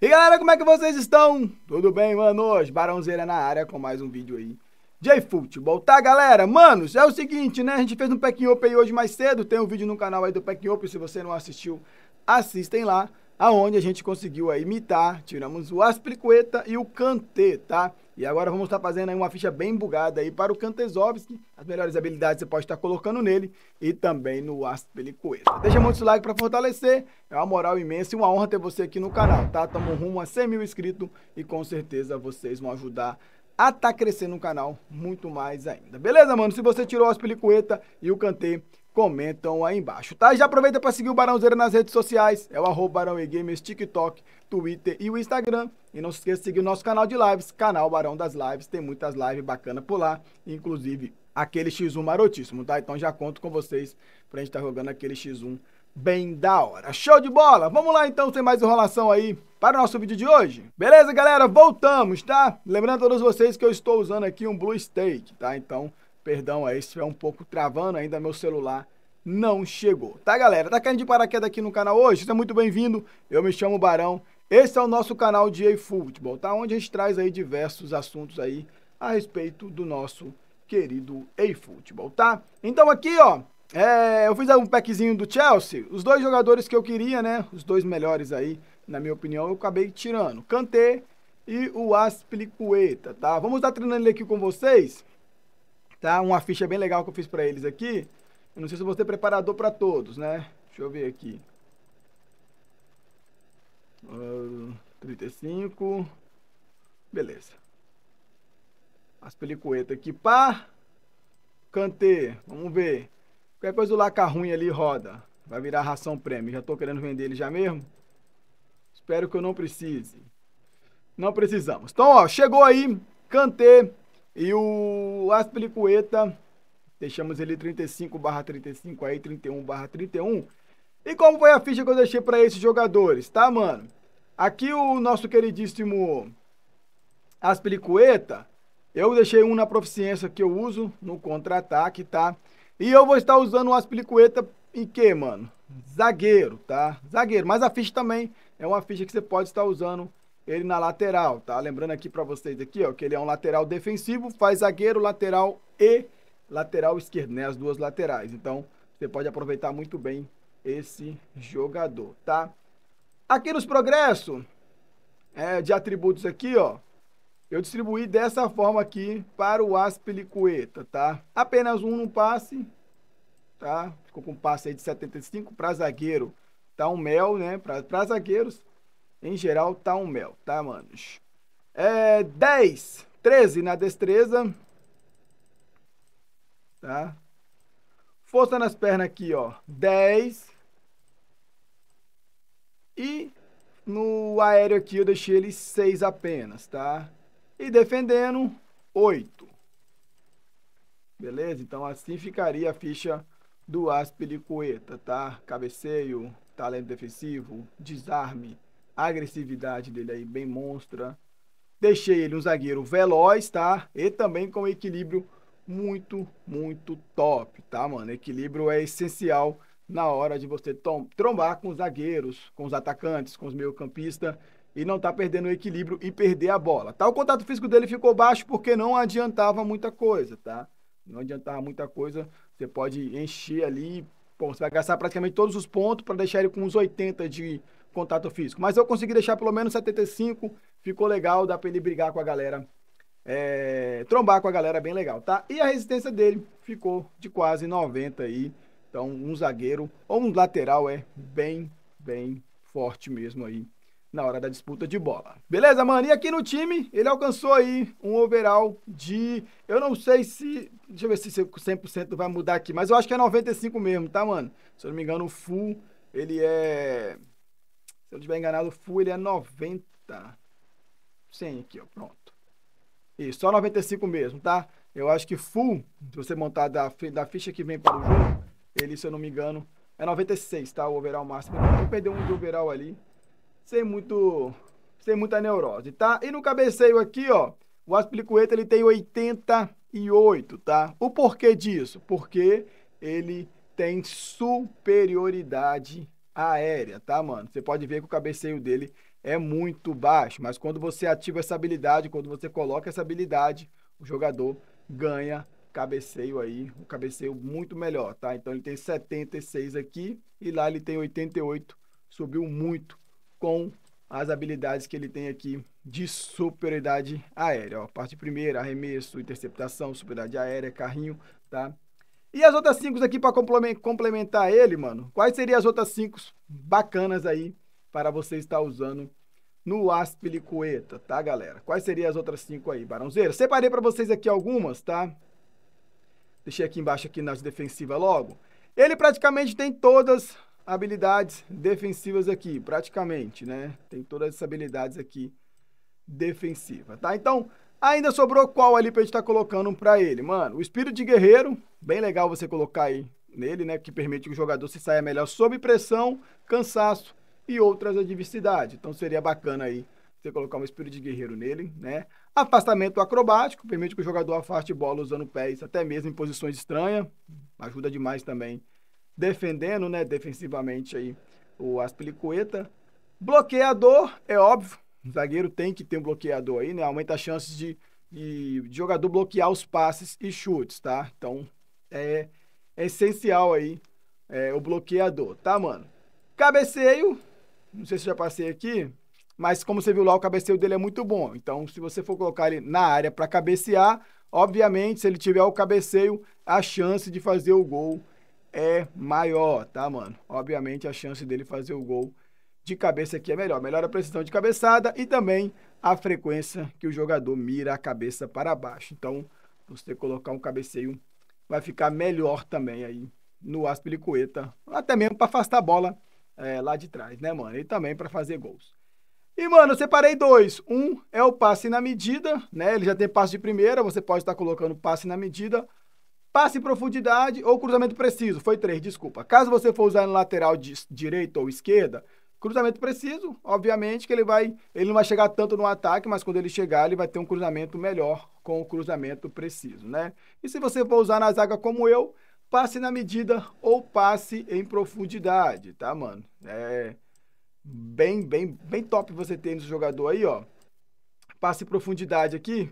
E galera, como é que vocês estão? Tudo bem, mano? Hoje, Barãozeira na área com mais um vídeo aí de futebol, tá galera? Manos, é o seguinte, né? A gente fez um Pack Open aí hoje mais cedo, tem um vídeo no canal aí do Pack Open, se você não assistiu, assistem lá, aonde a gente conseguiu aí imitar, tiramos o Aspliqueta e o Kantê, tá? E agora vamos estar tá fazendo aí uma ficha bem bugada aí para o Kantezovski. As melhores habilidades você pode estar colocando nele e também no Aspelicoeta. Deixa muito seu like para fortalecer. É uma moral imensa e uma honra ter você aqui no canal, tá? Tamo rumo a 100 mil inscritos e com certeza vocês vão ajudar a tá crescendo o canal muito mais ainda. Beleza, mano? Se você tirou Aspelicoeta e o Kantê, comentam aí embaixo, tá? E já aproveita para seguir o Barãozeira nas redes sociais, é o arroba Barão e TikTok, Twitter e o Instagram. E não se esqueça de seguir o nosso canal de lives, canal Barão das Lives, tem muitas lives bacanas por lá, inclusive aquele X1 marotíssimo, tá? Então já conto com vocês pra gente estar tá jogando aquele X1 bem da hora. Show de bola! Vamos lá então, sem mais enrolação aí, para o nosso vídeo de hoje. Beleza, galera? Voltamos, tá? Lembrando a todos vocês que eu estou usando aqui um Blue Steak, tá? Então, Perdão aí se é um pouco travando ainda meu celular. Não chegou. Tá, galera? Tá caindo de paraquedas aqui no canal hoje? Seja muito bem-vindo. Eu me chamo Barão. Esse é o nosso canal de eFootball, tá? Onde a gente traz aí diversos assuntos aí a respeito do nosso querido eFootball, tá? Então aqui, ó, é, eu fiz um packzinho do Chelsea. Os dois jogadores que eu queria, né? Os dois melhores aí, na minha opinião, eu acabei tirando. Kanté e o Aspilicueta, tá? Vamos estar treinando ele aqui com vocês tá? Uma ficha bem legal que eu fiz para eles aqui. Eu não sei se você ter preparador para todos, né? Deixa eu ver aqui. Uh, ah, 35. Beleza. As pelicuetas aqui, pá. Cantê, vamos ver. Qualquer coisa do laca ruim ali roda. Vai virar ração prêmio. Já tô querendo vender ele já mesmo? Espero que eu não precise. Não precisamos. Então, ó, chegou aí. Cantê, e o Aspelicueta, deixamos ele 35 35 aí, 31 31. E como foi a ficha que eu deixei para esses jogadores, tá, mano? Aqui o nosso queridíssimo Aspelicueta, eu deixei um na proficiência que eu uso no contra-ataque, tá? E eu vou estar usando o Aspelicueta em que, mano? Zagueiro, tá? Zagueiro, mas a ficha também é uma ficha que você pode estar usando ele na lateral, tá? Lembrando aqui para vocês aqui, ó, que ele é um lateral defensivo, faz zagueiro, lateral e lateral esquerdo, né? As duas laterais. Então, você pode aproveitar muito bem esse jogador, tá? Aqui nos progressos é, de atributos aqui, ó, eu distribuí dessa forma aqui para o Aspilicueta, tá? Apenas um no passe, tá? Ficou com um passe aí de 75 para zagueiro, tá? Um mel, né? Para zagueiros em geral, tá um mel, tá, manos? É, 10, 13 na destreza. Tá? Força nas pernas aqui, ó. 10. E no aéreo aqui eu deixei ele 6 apenas, tá? E defendendo, 8. Beleza? Então assim ficaria a ficha do Aspelicueta, tá? Cabeceio, talento defensivo, desarme, a agressividade dele aí bem monstra. Deixei ele um zagueiro veloz, tá? E também com equilíbrio muito, muito top, tá, mano? Equilíbrio é essencial na hora de você trombar com os zagueiros, com os atacantes, com os meio-campistas e não tá perdendo o equilíbrio e perder a bola, tá? O contato físico dele ficou baixo porque não adiantava muita coisa, tá? Não adiantava muita coisa. Você pode encher ali, bom, você vai gastar praticamente todos os pontos para deixar ele com uns 80 de contato físico. Mas eu consegui deixar pelo menos 75, ficou legal, dá para ele brigar com a galera, é, trombar com a galera, bem legal, tá? E a resistência dele ficou de quase 90 aí, então um zagueiro ou um lateral é bem, bem forte mesmo aí na hora da disputa de bola. Beleza, mano? E aqui no time, ele alcançou aí um overall de. Eu não sei se. Deixa eu ver se 100% vai mudar aqui, mas eu acho que é 95 mesmo, tá, mano? Se eu não me engano, o full, ele é. Se eu não estiver enganado, o full ele é 90. 100 aqui, ó, pronto. Isso, só 95 mesmo, tá? Eu acho que full, se você montar da, da ficha que vem para o jogo, ele, se eu não me engano, é 96, tá? O overall máximo. Então, eu perdi um de overall ali, sem muito, sem muita neurose, tá? E no cabeceio aqui, ó, o Asplicueta, ele tem 88, tá? O porquê disso? Porque ele tem superioridade aérea, tá, mano? Você pode ver que o cabeceio dele é muito baixo, mas quando você ativa essa habilidade, quando você coloca essa habilidade, o jogador ganha cabeceio aí, um cabeceio muito melhor, tá? Então ele tem 76 aqui e lá ele tem 88, subiu muito com as habilidades que ele tem aqui de superioridade aérea, ó. Parte primeira, arremesso, interceptação, superioridade aérea, carrinho, tá? E as outras cinco aqui para complementar ele, mano? Quais seriam as outras cinco bacanas aí para você estar usando no Aspilicueta, tá, galera? Quais seriam as outras cinco aí, Barãozeira? Separei para vocês aqui algumas, tá? Deixei aqui embaixo aqui nas defensivas logo. Ele praticamente tem todas habilidades defensivas aqui, praticamente, né? Tem todas as habilidades aqui defensiva, tá? Então, ainda sobrou qual ali pra gente estar tá colocando pra ele, mano? O espírito de guerreiro, bem legal você colocar aí nele, né? Que permite que o jogador se saia melhor sob pressão, cansaço e outras adversidades. Então seria bacana aí você colocar um espírito de guerreiro nele, né? Afastamento acrobático, permite que o jogador afaste bola usando pés, até mesmo em posições estranhas, ajuda demais também. Defendendo, né, defensivamente aí o Aspilicueta. Bloqueador, é óbvio, o zagueiro tem que ter um bloqueador aí, né? Aumenta as chances de, de, de jogador bloquear os passes e chutes, tá? Então, é, é essencial aí é, o bloqueador, tá, mano? Cabeceio, não sei se eu já passei aqui, mas como você viu lá, o cabeceio dele é muito bom. Então, se você for colocar ele na área para cabecear, obviamente, se ele tiver o cabeceio, a chance de fazer o gol é maior, tá, mano? Obviamente, a chance dele fazer o gol de cabeça aqui é melhor. Melhora a precisão de cabeçada e também a frequência que o jogador mira a cabeça para baixo. Então, você colocar um cabeceio vai ficar melhor também aí no Aspilicueta, até mesmo para afastar a bola é, lá de trás, né, mano? E também para fazer gols. E, mano, eu separei dois. Um é o passe na medida, né? Ele já tem passe de primeira, você pode estar tá colocando passe na medida. Passe em profundidade ou cruzamento preciso. Foi três, desculpa. Caso você for usar no lateral de, direito ou esquerda, Cruzamento preciso, obviamente que ele vai, ele não vai chegar tanto no ataque, mas quando ele chegar, ele vai ter um cruzamento melhor com o cruzamento preciso, né? E se você for usar na zaga como eu, passe na medida ou passe em profundidade, tá, mano? É bem, bem, bem top você ter nesse jogador aí, ó. Passe em profundidade aqui,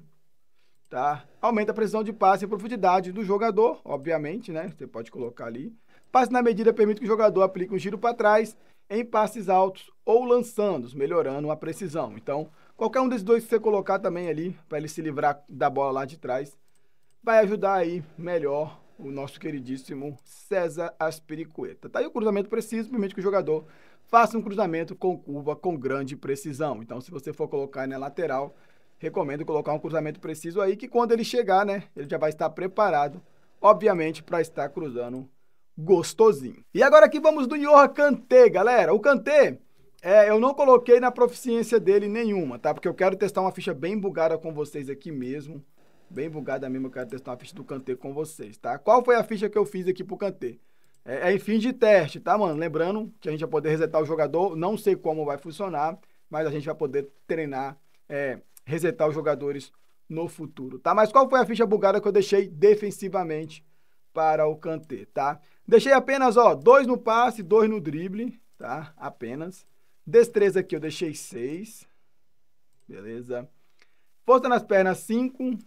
tá? Aumenta a precisão de passe em profundidade do jogador, obviamente, né? Você pode colocar ali. Passe na medida permite que o jogador aplique um giro para trás em passes altos ou lançando, melhorando a precisão. Então, qualquer um desses dois que você colocar também ali, para ele se livrar da bola lá de trás, vai ajudar aí melhor o nosso queridíssimo César Aspiricueta. Tá aí o cruzamento preciso, permite que o jogador faça um cruzamento com curva com grande precisão. Então, se você for colocar na lateral, recomendo colocar um cruzamento preciso aí, que quando ele chegar, né, ele já vai estar preparado, obviamente, para estar cruzando gostosinho. E agora aqui vamos do Johan Kanté, galera. O Kanté, é, eu não coloquei na proficiência dele nenhuma, tá? Porque eu quero testar uma ficha bem bugada com vocês aqui mesmo. Bem bugada mesmo, eu quero testar uma ficha do Kanté com vocês, tá? Qual foi a ficha que eu fiz aqui pro Kanté? É, é em fim de teste, tá, mano? Lembrando que a gente vai poder resetar o jogador, não sei como vai funcionar, mas a gente vai poder treinar, é, resetar os jogadores no futuro, tá? Mas qual foi a ficha bugada que eu deixei defensivamente para o Kanté, tá? Deixei apenas, ó, dois no passe, dois no drible, tá? Apenas. Destreza aqui eu deixei 6. Beleza. Força nas pernas 5.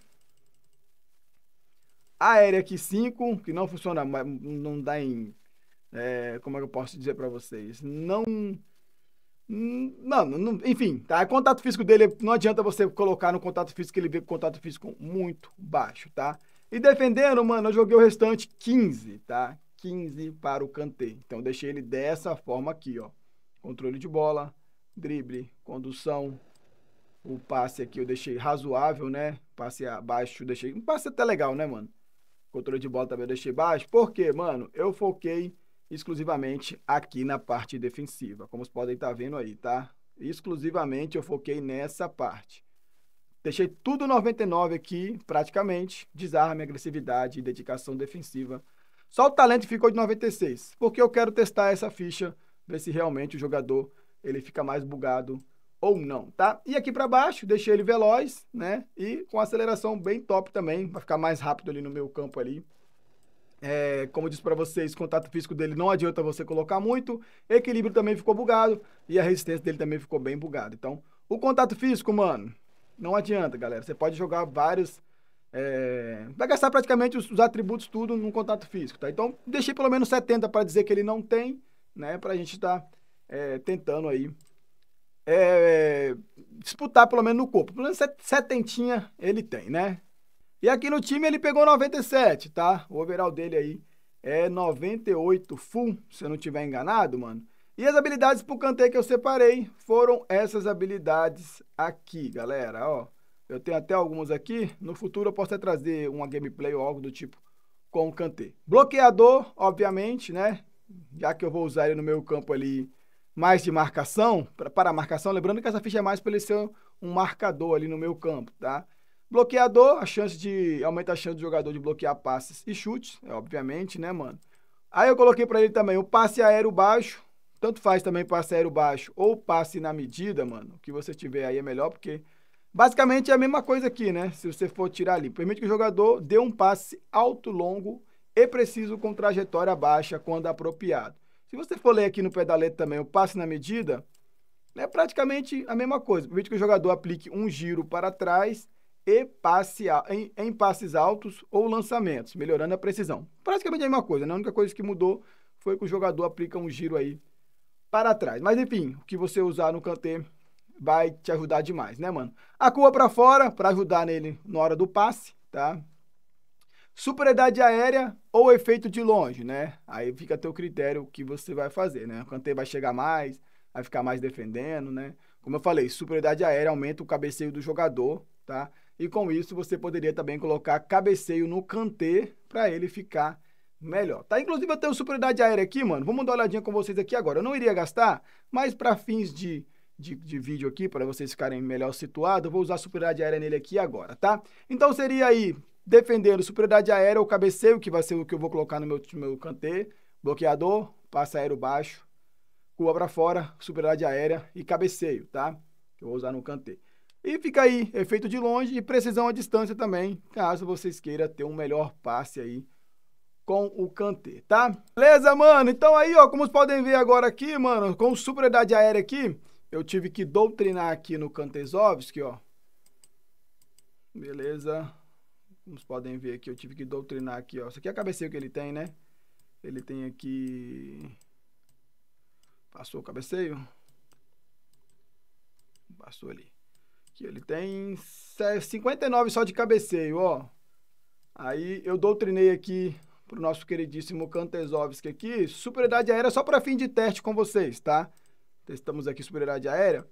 Aérea aqui 5, que não funciona, mas não dá em... É, como é que eu posso dizer para vocês? Não... Não, não, enfim, tá? O contato físico dele não adianta você colocar no contato físico que ele vê com contato físico muito baixo, tá? E defendendo, mano, eu joguei o restante 15, tá? 15 para o Kanté. Então deixei ele dessa forma aqui, ó. Controle de bola, drible, condução. O passe aqui eu deixei razoável, né? Passe abaixo, deixei. Um passe até legal, né, mano? Controle de bola também eu deixei baixo. Por quê, mano? Eu foquei exclusivamente aqui na parte defensiva. Como vocês podem estar tá vendo aí, tá? Exclusivamente eu foquei nessa parte. Deixei tudo 99 aqui, praticamente. Desarme, agressividade e dedicação defensiva só o talento ficou de 96, porque eu quero testar essa ficha, ver se realmente o jogador ele fica mais bugado ou não, tá? E aqui para baixo, deixei ele veloz, né? E com aceleração bem top também, vai ficar mais rápido ali no meu campo ali. É, como eu disse para vocês, contato físico dele não adianta você colocar muito. Equilíbrio também ficou bugado e a resistência dele também ficou bem bugada. Então, o contato físico, mano, não adianta, galera. Você pode jogar vários é, vai gastar praticamente os, os, atributos tudo num contato físico, tá? Então, deixei pelo menos 70 para dizer que ele não tem, né? Para a gente estar tá, é, tentando aí é, disputar pelo menos no corpo. Pelo menos setentinha ele tem, né? E aqui no time ele pegou 97, tá? O overall dele aí é 98 full, se eu não estiver enganado, mano. E as habilidades pro canteiro que eu separei foram essas habilidades aqui, galera, ó. Eu tenho até alguns aqui. No futuro eu posso até trazer uma gameplay ou algo do tipo com o Kanté. Bloqueador, obviamente, né? Já que eu vou usar ele no meu campo ali mais de marcação, pra, para marcação, lembrando que essa ficha é mais para ele ser um marcador ali no meu campo, tá? Bloqueador, a chance de aumenta a chance do jogador de bloquear passes e chutes, é obviamente, né, mano? Aí eu coloquei para ele também o passe aéreo baixo, tanto faz também passe aéreo baixo ou passe na medida, mano. O que você tiver aí é melhor, porque Basicamente é a mesma coisa aqui, né? Se você for tirar ali, permite que o jogador dê um passe alto, longo e preciso com trajetória baixa quando apropriado. Se você for ler aqui no pedalete também o passe na medida, é praticamente a mesma coisa. Permite que o jogador aplique um giro para trás e passe a, em, em, passes altos ou lançamentos, melhorando a precisão. Praticamente a mesma coisa, né? A única coisa que mudou foi que o jogador aplica um giro aí para trás. Mas enfim, o que você usar no canteiro vai te ajudar demais, né, mano? A curva para fora, para ajudar nele na hora do passe, tá? Superioridade aérea ou efeito de longe, né? Aí fica a teu critério o que você vai fazer, né? O canteiro vai chegar mais, vai ficar mais defendendo, né? Como eu falei, superioridade aérea aumenta o cabeceio do jogador, tá? E com isso você poderia também colocar cabeceio no canter para ele ficar melhor, tá? Inclusive eu tenho superioridade aérea aqui, mano. Vamos dar uma olhadinha com vocês aqui agora. Eu não iria gastar, mas para fins de de, de vídeo aqui para vocês ficarem melhor situados. Vou usar superioridade aérea nele aqui agora, tá? Então seria aí defendendo superioridade aérea, o cabeceio, que vai ser o que eu vou colocar no meu, meu cante bloqueador, passe aéreo baixo, curva para fora, superioridade aérea e cabeceio, tá? Que eu vou usar no cante E fica aí, efeito de longe e precisão à distância também, caso vocês queiram ter um melhor passe aí com o cante tá? Beleza, mano? Então aí, ó, como vocês podem ver agora aqui, mano, com superioridade aérea aqui, eu tive que doutrinar aqui no Kantesovski, ó. Beleza. Como podem ver aqui, eu tive que doutrinar aqui, ó. Isso aqui é a cabeceio que ele tem, né? Ele tem aqui... Passou o cabeceio? Passou ali. Aqui ele tem 59 só de cabeceio, ó. Aí eu doutrinei aqui pro nosso queridíssimo Kantesovski aqui, Superidade aérea só para fim de teste com vocês, Tá? Testamos aqui superioridade aérea.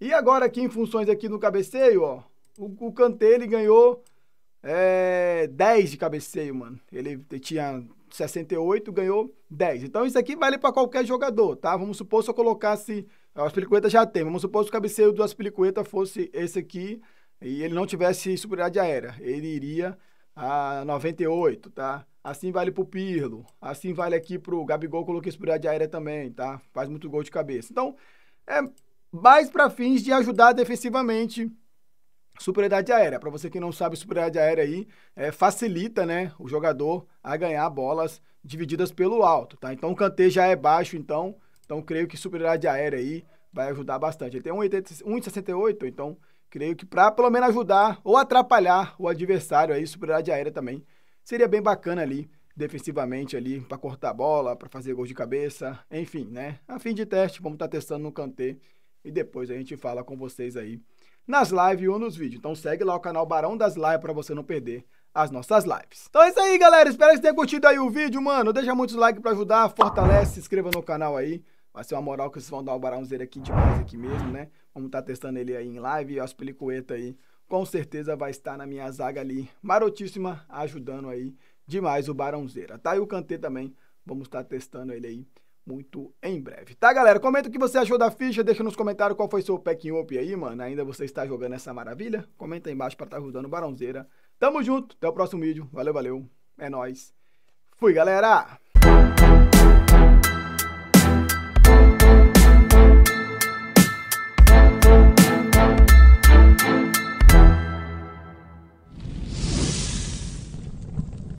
E agora aqui em funções aqui no cabeceio, ó. O, o Kanté, ele ganhou é, 10 de cabeceio, mano. Ele tinha 68, ganhou 10. Então isso aqui vale para qualquer jogador, tá? Vamos supor se eu colocasse... É, o Aspilicueta já tem. Vamos supor se o cabeceio do Aspilicueta fosse esse aqui e ele não tivesse superioridade aérea. Ele iria a 98, tá? Assim vale pro Pirlo, assim vale aqui pro Gabigol, coloquei superioridade aérea também, tá? Faz muito gol de cabeça. Então, é mais para fins de ajudar defensivamente superioridade aérea. Para você que não sabe, superioridade aérea aí é, facilita, né, o jogador a ganhar bolas divididas pelo alto, tá? Então, o canteio já é baixo, então, então creio que superioridade aérea aí vai ajudar bastante. Ele tem 1,68, então Creio que para pelo menos ajudar ou atrapalhar o adversário aí, superioridade aérea também. Seria bem bacana ali, defensivamente ali, para cortar a bola, para fazer gol de cabeça, enfim, né? A fim de teste, vamos estar tá testando no Kantê e depois a gente fala com vocês aí nas lives ou nos vídeos. Então segue lá o canal Barão das Lives para você não perder as nossas lives. Então é isso aí, galera. Espero que vocês tenham curtido aí o vídeo, mano. Deixa muitos likes para ajudar, fortalece, se inscreva no canal aí. Vai ser uma moral que vocês vão dar o Barãozera aqui demais aqui mesmo, né? Vamos estar tá testando ele aí em live. E as Pelicueta aí, com certeza vai estar na minha zaga ali, marotíssima, ajudando aí demais o Barãozeira. Tá? E o Kantê também, vamos estar tá testando ele aí muito em breve. Tá, galera? Comenta o que você achou da ficha, deixa nos comentários qual foi seu packing up aí, mano. Ainda você está jogando essa maravilha? Comenta aí embaixo para estar tá ajudando o Barãozeira. Tamo junto, até o próximo vídeo. Valeu, valeu. É nóis. Fui, galera!